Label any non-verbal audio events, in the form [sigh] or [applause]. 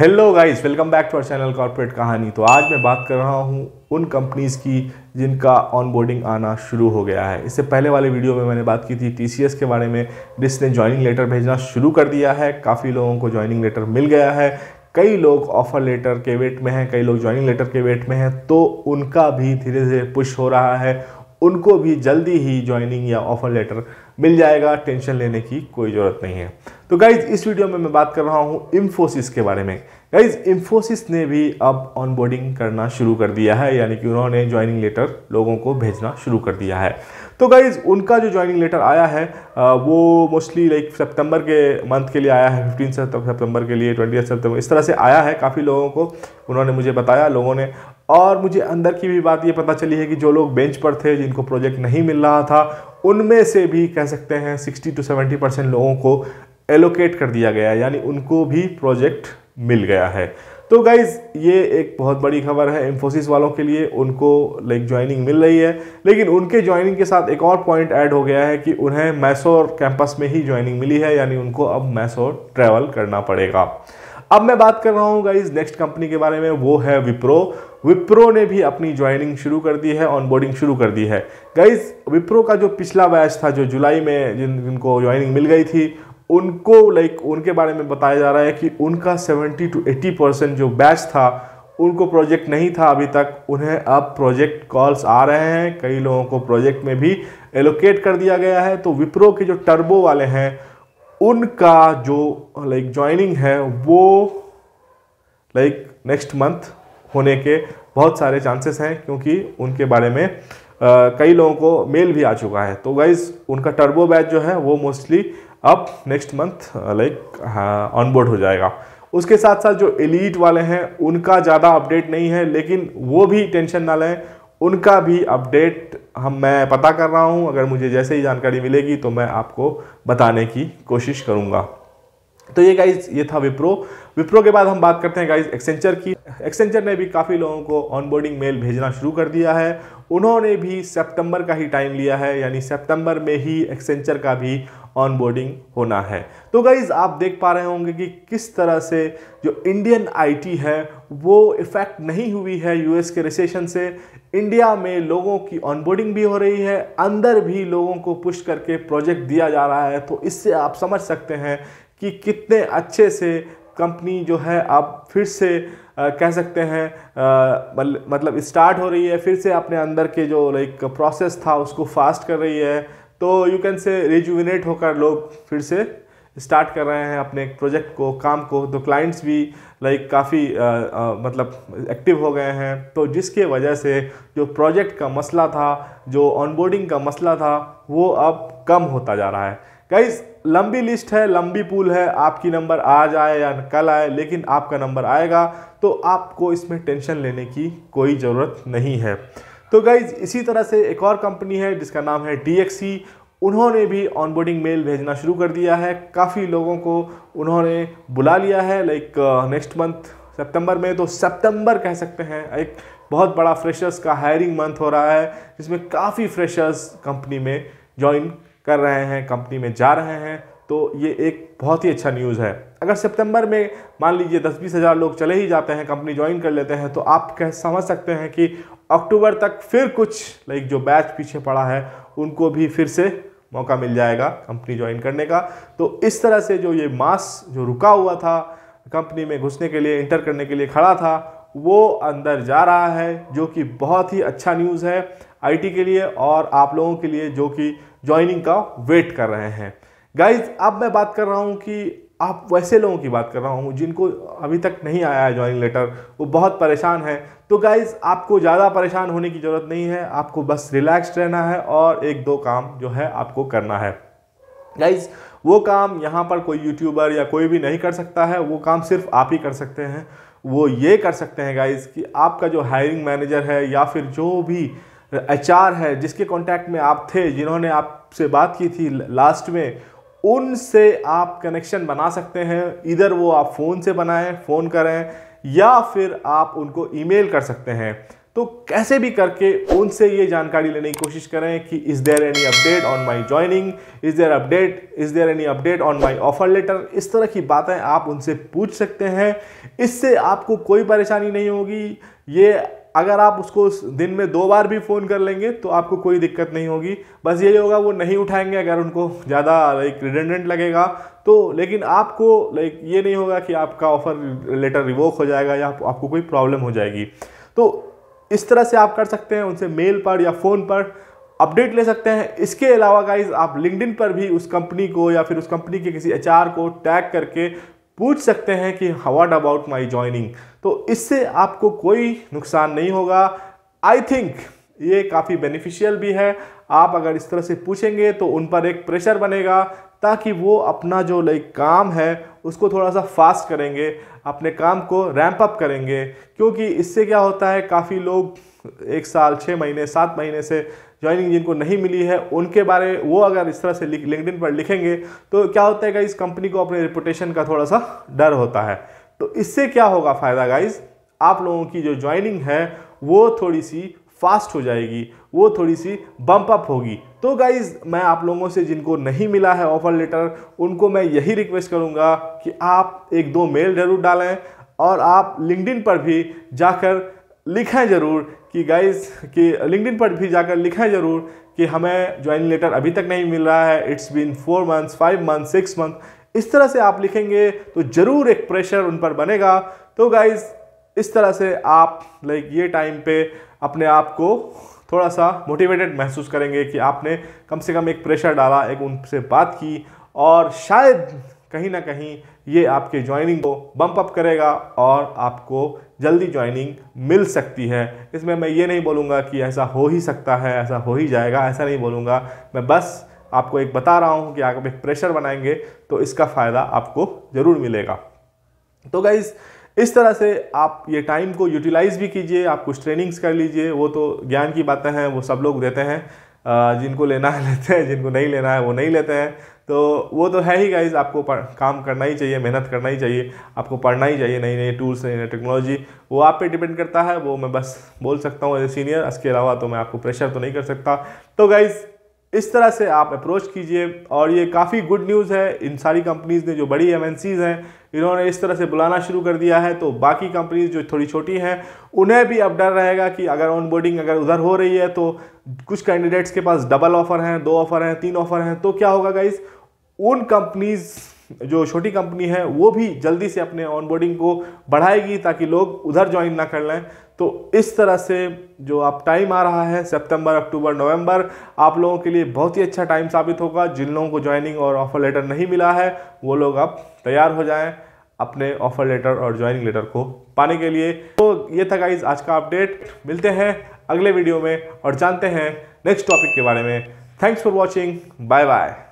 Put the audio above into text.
hello guys welcome back to our channel corporate कहानी तो आज मैं बात कर रहा हूँ उन कंपनीज़ की जिनका ऑनबोर्डिंग आना शुरू हो गया है इससे पहले वाले वीडियो में मैंने बात की थी टीसीएस के बारे में जिसने ज्वाइनिंग लेटर भेजना शुरू कर दिया है काफ़ी लोगों को ज्वाइनिंग लेटर मिल गया है कई लोग ऑफ़र लेटर के वेट में हैं कई लोग ज्वाइनिंग लेटर के वेट में हैं तो उनका भी धीरे धीरे पुश हो रहा है उनको भी जल्दी ही ज्वाइनिंग या ऑफ़र लेटर मिल जाएगा टेंशन लेने की कोई ज़रूरत नहीं है तो गाइज इस वीडियो में मैं बात कर रहा हूँ इम्फोसिस के बारे में गाइज इम्फोसिस ने भी अब ऑनबोर्डिंग करना शुरू कर दिया है यानी कि उन्होंने ज्वाइनिंग लेटर लोगों को भेजना शुरू कर दिया है तो गाइज उनका जो ज्वाइनिंग लेटर आया है वो मोस्टली लाइक सितंबर के मंथ के लिए आया है फिफ्टीन सितंबर के लिए ट्वेंटी सितंबर इस तरह से आया है काफ़ी लोगों को उन्होंने मुझे बताया लोगों ने और मुझे अंदर की भी बात ये पता चली है कि जो लोग बेंच पर थे जिनको प्रोजेक्ट नहीं मिल रहा था उनमें से भी कह सकते हैं 60 टू 70 परसेंट लोगों को एलोकेट कर दिया गया है यानी उनको भी प्रोजेक्ट मिल गया है तो गाइज़ ये एक बहुत बड़ी खबर है इन्फोसिस वालों के लिए उनको लाइक ज्वाइनिंग मिल रही है लेकिन उनके ज्वाइनिंग के साथ एक और पॉइंट ऐड हो गया है कि उन्हें मैसोर कैंपस में ही ज्वाइनिंग मिली है यानी उनको अब मैसोर ट्रैवल करना पड़ेगा अब मैं बात कर रहा हूँ गाइज नेक्स्ट कंपनी के बारे में वो है विप्रो विप्रो ने भी अपनी ज्वाइनिंग शुरू कर दी है ऑनबोर्डिंग शुरू कर दी है गाइज विप्रो का जो पिछला बैच था जो जुलाई में जिन जिनको ज्वाइनिंग मिल गई थी उनको लाइक उनके बारे में बताया जा रहा है कि उनका 70 टू 80 परसेंट जो बैच था उनको प्रोजेक्ट नहीं था अभी तक उन्हें अब प्रोजेक्ट कॉल्स आ रहे हैं कई लोगों को प्रोजेक्ट में भी एलोकेट कर दिया गया है तो विप्रो के जो टर्बो वाले हैं उनका जो लाइक ज्वाइनिंग है वो लाइक नेक्स्ट मंथ होने के बहुत सारे चांसेस हैं क्योंकि उनके बारे में आ, कई लोगों को मेल भी आ चुका है तो गाइज़ उनका टर्बो बैच जो है वो मोस्टली अब नेक्स्ट मंथ लाइक ऑनबोर्ड हो जाएगा उसके साथ साथ जो एलिट वाले हैं उनका ज़्यादा अपडेट नहीं है लेकिन वो भी टेंशन ना लें उनका भी अपडेट हम मैं पता कर रहा हूँ अगर मुझे जैसे ही जानकारी मिलेगी तो मैं आपको बताने की कोशिश करूँगा तो ये गाइज ये था विप्रो विप्रो के बाद हम बात करते हैं गाइज एक्सेंचर की एक्सेंचर ने भी काफ़ी लोगों को ऑनबोर्डिंग मेल भेजना शुरू कर दिया है उन्होंने भी सितंबर का ही टाइम लिया है यानी सितंबर में ही एक्सेंचर का भी ऑनबोर्डिंग होना है तो गाइज़ आप देख पा रहे होंगे कि किस तरह से जो इंडियन आईटी है वो इफ़ेक्ट नहीं हुई है यूएस के रिसेशन से इंडिया में लोगों की ऑनबोर्डिंग भी हो रही है अंदर भी लोगों को पुश करके प्रोजेक्ट दिया जा रहा है तो इससे आप समझ सकते हैं कि कितने अच्छे से कंपनी जो है आप फिर से आ, कह सकते हैं आ, मतलब स्टार्ट हो रही है फिर से अपने अंदर के जो लाइक प्रोसेस था उसको फास्ट कर रही है तो यू कैन से रिजुविनेट होकर लोग फिर से स्टार्ट कर रहे हैं अपने प्रोजेक्ट को काम को तो क्लाइंट्स भी लाइक काफ़ी मतलब एक्टिव हो गए हैं तो जिसके वजह से जो प्रोजेक्ट का मसला था जो ऑनबोर्डिंग का मसला था वो अब कम होता जा रहा है गाइस लंबी लिस्ट है लंबी पूल है आपकी नंबर आज आए या कल आए लेकिन आपका नंबर आएगा तो आपको इसमें टेंशन लेने की कोई ज़रूरत नहीं है तो गाइज़ इसी तरह से एक और कंपनी है जिसका नाम है डी उन्होंने भी ऑनबोर्डिंग मेल भेजना शुरू कर दिया है काफ़ी लोगों को उन्होंने बुला लिया है लाइक नेक्स्ट मंथ सितंबर में तो सितंबर कह सकते हैं एक बहुत बड़ा फ्रेशर्स का हायरिंग मंथ हो रहा है जिसमें काफ़ी फ्रेशर्स कंपनी में ज्वाइन कर रहे हैं कंपनी में जा रहे हैं तो ये एक बहुत ही अच्छा न्यूज़ है अगर सितंबर में मान लीजिए दस बीस हज़ार लोग चले ही जाते हैं कंपनी ज्वाइन कर लेते हैं तो आप कह समझ सकते हैं कि अक्टूबर तक फिर कुछ लाइक जो बैच पीछे पड़ा है उनको भी फिर से मौका मिल जाएगा कंपनी ज्वाइन करने का तो इस तरह से जो ये मास जो रुका हुआ था कंपनी में घुसने के लिए इंटर करने के लिए खड़ा था वो अंदर जा रहा है जो कि बहुत ही अच्छा न्यूज़ है आईटी के लिए और आप लोगों के लिए जो कि ज्वाइनिंग का वेट कर रहे हैं गाइज अब मैं बात कर रहा हूँ कि आप वैसे लोगों की बात कर रहा हूँ जिनको अभी तक नहीं आया है ज्वाइनिंग लेटर वो बहुत परेशान है तो गाइज़ आपको ज़्यादा परेशान होने की ज़रूरत नहीं है आपको बस रिलैक्स रहना है और एक दो काम जो है आपको करना है गाइज़ वो काम यहाँ पर कोई यूट्यूबर या कोई भी नहीं कर सकता है वो काम सिर्फ आप ही कर सकते हैं वो ये कर सकते हैं गाइज़ कि आपका जो हायरिंग मैनेजर है या फिर जो भी एच है जिसके कॉन्टैक्ट में आप थे जिन्होंने आपसे बात की थी लास्ट में उनसे आप कनेक्शन बना सकते हैं इधर वो आप फ़ोन से बनाएं फ़ोन करें या फिर आप उनको ईमेल कर सकते हैं तो कैसे भी करके उनसे ये जानकारी लेने की कोशिश करें कि is there any update on my joining is there update is there any update on my offer letter इस तरह की बातें आप उनसे पूछ सकते हैं इससे आपको कोई परेशानी नहीं होगी ये अगर आप उसको उस दिन में दो बार भी फ़ोन कर लेंगे तो आपको कोई दिक्कत नहीं होगी बस यही होगा वो नहीं उठाएंगे अगर उनको ज़्यादा लाइक रिडेंडेंट लगेगा तो लेकिन आपको लाइक ये नहीं होगा कि आपका ऑफ़र लेटर रिवोक हो जाएगा या आपको कोई प्रॉब्लम हो जाएगी तो इस तरह से आप कर सकते हैं उनसे मेल पर या फ़ोन पर अपडेट ले सकते हैं इसके अलावा गाइज आप लिंकडिन पर भी उस कंपनी को या फिर उस कंपनी के किसी एच को टैग करके पूछ सकते हैं कि वाट अबाउट माई ज्वाइनिंग तो इससे आपको कोई नुकसान नहीं होगा आई थिंक ये काफ़ी बेनिफिशियल भी है आप अगर इस तरह से पूछेंगे तो उन पर एक प्रेशर बनेगा ताकि वो अपना जो लाइक काम है उसको थोड़ा सा फास्ट करेंगे अपने काम को रैंप अप करेंगे क्योंकि इससे क्या होता है काफ़ी लोग एक साल छः महीने सात महीने से ज्वाइनिंग जिनको नहीं मिली है उनके बारे वो अगर इस तरह से लिंकड पर लिखेंगे तो क्या होता है गाइज कंपनी को अपने रिपोटेशन का थोड़ा सा डर होता है तो इससे क्या होगा फ़ायदा गाइज आप लोगों की जो ज्वाइनिंग है वो थोड़ी सी फास्ट हो जाएगी वो थोड़ी सी बम्प अप होगी तो गाइज़ मैं आप लोगों से जिनको नहीं मिला है ऑफ़र लेटर उनको मैं यही रिक्वेस्ट करूँगा कि आप एक दो मेल ज़रूर डालें और आप लिंकडिन पर भी जाकर लिखें ज़रूर कि गाइज कि लिंकडिन पर भी जाकर लिखें ज़रूर कि हमें ज्वाइन लेटर अभी तक नहीं मिल रहा है it's been four months five month six month इस तरह से आप लिखेंगे तो ज़रूर एक प्रेशर उन पर बनेगा तो गाइज़ इस तरह से आप लाइक ये टाइम पे अपने आप को थोड़ा सा मोटिवेटेड महसूस करेंगे कि आपने कम से कम एक प्रेशर डाला एक उनसे बात की और शायद कहीं ना कहीं ये आपके ज्वाइनिंग को बम्प अप करेगा और आपको जल्दी ज्वाइनिंग मिल सकती है इसमें मैं ये नहीं बोलूँगा कि ऐसा हो ही सकता है ऐसा हो ही जाएगा ऐसा नहीं बोलूँगा मैं बस आपको एक बता रहा हूँ कि आप एक प्रेशर बनाएंगे तो इसका फ़ायदा आपको ज़रूर मिलेगा तो गाइज़ इस तरह से आप ये टाइम को यूटिलाइज़ भी कीजिए आप कुछ ट्रेनिंग्स कर लीजिए वो तो ज्ञान की बातें हैं वो सब लोग देते हैं जिनको लेना है [laughs] लेते हैं जिनको नहीं लेना है वो नहीं लेते हैं तो वो तो है ही गाइज आपको काम करना ही चाहिए मेहनत करना ही चाहिए आपको पढ़ना ही चाहिए नई नई टूल्स नई नई टेक्नोलॉजी वो आप पे डिपेंड करता है वो मैं बस बोल सकता हूँ एज ए सीनियर इसके अलावा तो मैं आपको प्रेशर तो नहीं कर सकता तो गाइज़ इस तरह से आप अप्रोच कीजिए और ये काफ़ी गुड न्यूज़ है इन सारी कंपनीज़ ने जो बड़ी एम हैं इन्होंने इस तरह से बुलाना शुरू कर दिया है तो बाकी कंपनीज जो थोड़ी छोटी हैं उन्हें भी अब डर रहेगा कि अगर ऑनबोर्डिंग अगर उधर हो रही है तो कुछ कैंडिडेट्स के पास डबल ऑफ़र हैं दो ऑफ़र हैं तीन ऑफ़र हैं तो क्या होगा गाइज उन कंपनीज़ जो छोटी कंपनी है वो भी जल्दी से अपने ऑनबोर्डिंग को बढ़ाएगी ताकि लोग उधर ज्वाइन ना कर लें तो इस तरह से जो आप टाइम आ रहा है सितंबर अक्टूबर नवंबर आप लोगों के लिए बहुत ही अच्छा टाइम साबित होगा जिन लोगों को ज्वाइनिंग और ऑफ़र लेटर नहीं मिला है वो लोग अब तैयार हो जाएं अपने ऑफ़र लेटर और ज्वाइनिंग लेटर को पाने के लिए तो ये था गाइज आज का अपडेट मिलते हैं अगले वीडियो में और जानते हैं नेक्स्ट टॉपिक के बारे में thanks for watching bye bye